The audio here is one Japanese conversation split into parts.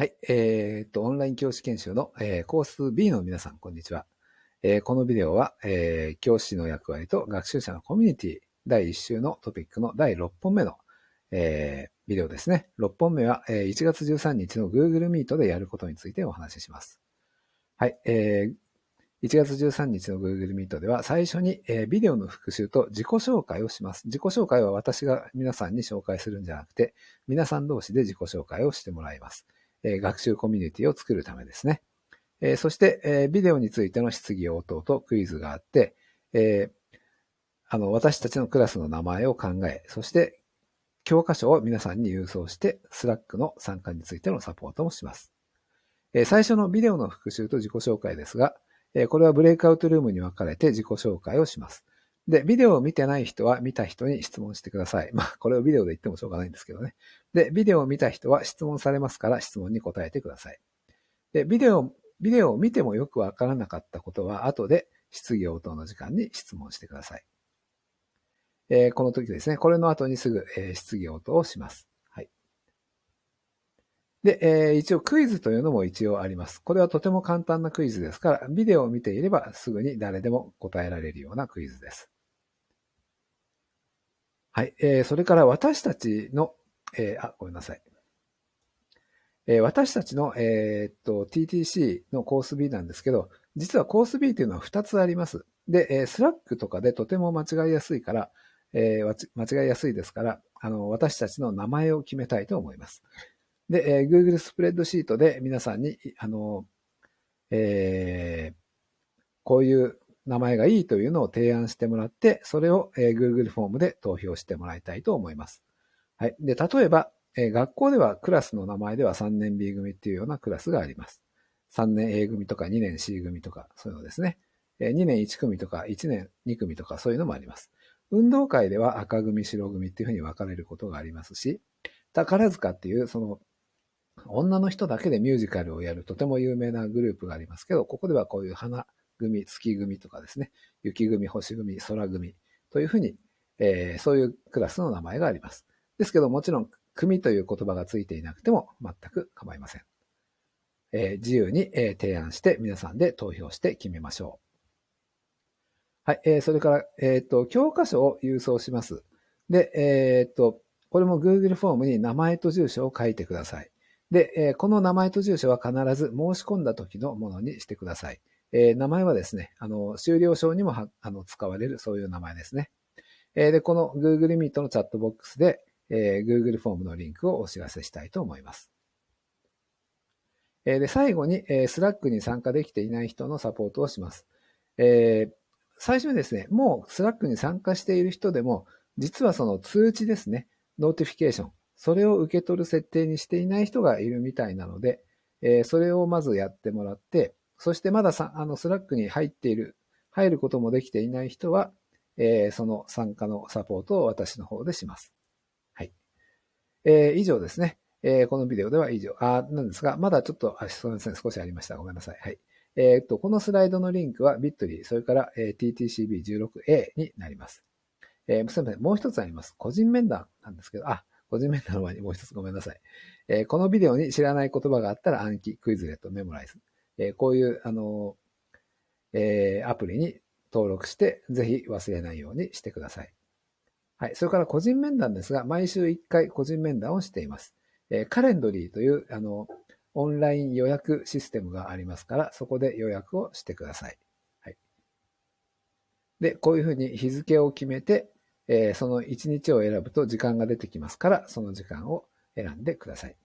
はい。えー、っと、オンライン教師研修の、えー、コース B の皆さん、こんにちは。えー、このビデオは、えー、教師の役割と学習者のコミュニティ第1週のトピックの第6本目の、えー、ビデオですね。6本目は、えー、1月13日の Google Meet でやることについてお話しします。はい。えー、1月13日の Google Meet では最初に、えー、ビデオの復習と自己紹介をします。自己紹介は私が皆さんに紹介するんじゃなくて、皆さん同士で自己紹介をしてもらいます。学習コミュニティを作るためですね。そして、ビデオについての質疑応答とクイズがあって、あの、私たちのクラスの名前を考え、そして教科書を皆さんに郵送して、スラックの参加についてのサポートもします。最初のビデオの復習と自己紹介ですが、これはブレイクアウトルームに分かれて自己紹介をします。で、ビデオを見てない人は見た人に質問してください。まあ、これをビデオで言ってもしょうがないんですけどね。で、ビデオを見た人は質問されますから質問に答えてください。で、ビデオ、ビデオを見てもよくわからなかったことは後で質疑応答の時間に質問してください。えー、この時ですね、これの後にすぐ、えー、質疑応答をします。はい。で、えー、一応クイズというのも一応あります。これはとても簡単なクイズですから、ビデオを見ていればすぐに誰でも答えられるようなクイズです。はい。えー、それから私たちの、えー、あ、ごめんなさい。えー、私たちの、えー、っと、TTC のコース B なんですけど、実はコース B というのは2つあります。で、えー、スラックとかでとても間違いやすいから、えー、間違いやすいですから、あの、私たちの名前を決めたいと思います。で、えー、Google スプレッドシートで皆さんに、あの、えー、こういう名前がいいというのを提案してもらって、それを、え Google フォームで投票してもらいたいと思います。はい。で、例えば、え学校ではクラスの名前では3年 B 組っていうようなクラスがあります。3年 A 組とか2年 C 組とか、そういうのですね。2年1組とか1年2組とかそういうのもあります。運動会では赤組、白組っていうふうに分かれることがありますし、宝塚っていうその女の人だけでミュージカルをやるとても有名なグループがありますけど、ここではこういう花、組、月組とかですね、雪組、星組、空組というふうに、えー、そういうクラスの名前があります。ですけど、もちろん、組という言葉がついていなくても全く構いません。えー、自由に、えー、提案して皆さんで投票して決めましょう。はい、えー、それから、えっ、ー、と、教科書を郵送します。で、えっ、ー、と、これも Google フォームに名前と住所を書いてください。で、えこの名前と住所は必ず申し込んだ時のものにしてください。えー、名前はですね、あの、終了証にもあの使われる、そういう名前ですね。えー、で、この Google Meet のチャットボックスで、えー、Google フォームのリンクをお知らせしたいと思います。えー、で、最後に、えー、Slack に参加できていない人のサポートをします。えー、最初にですね、もう Slack に参加している人でも、実はその通知ですね、ノーティフィケーション、それを受け取る設定にしていない人がいるみたいなので、えー、それをまずやってもらって、そしてまださあのスラックに入っている、入ることもできていない人は、えー、その参加のサポートを私の方でします。はい。えー、以上ですね。えー、このビデオでは以上。あ、なんですが、まだちょっと、あ、すみません。少しありました。ごめんなさい。はい。えっ、と、このスライドのリンクは Bitly、それから、えー、TTCB16A になります。えー、すみません。もう一つあります。個人面談なんですけど、あ、個人面談の前にもう一つごめんなさい。えー、このビデオに知らない言葉があったら暗記、クイズレット、メモライズ。えこういう、あの、えアプリに登録して、ぜひ忘れないようにしてください。はい。それから個人面談ですが、毎週1回個人面談をしています。えカレンドリーという、あの、オンライン予約システムがありますから、そこで予約をしてください。はい。で、こういうふうに日付を決めて、えー、その1日を選ぶと時間が出てきますから、その時間を選んでください。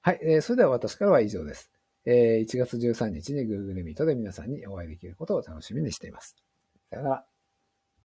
はい。えー、それでは私からは以上です。えー、1月13日に Google Meet で皆さんにお会いできることを楽しみにしています。さよなら。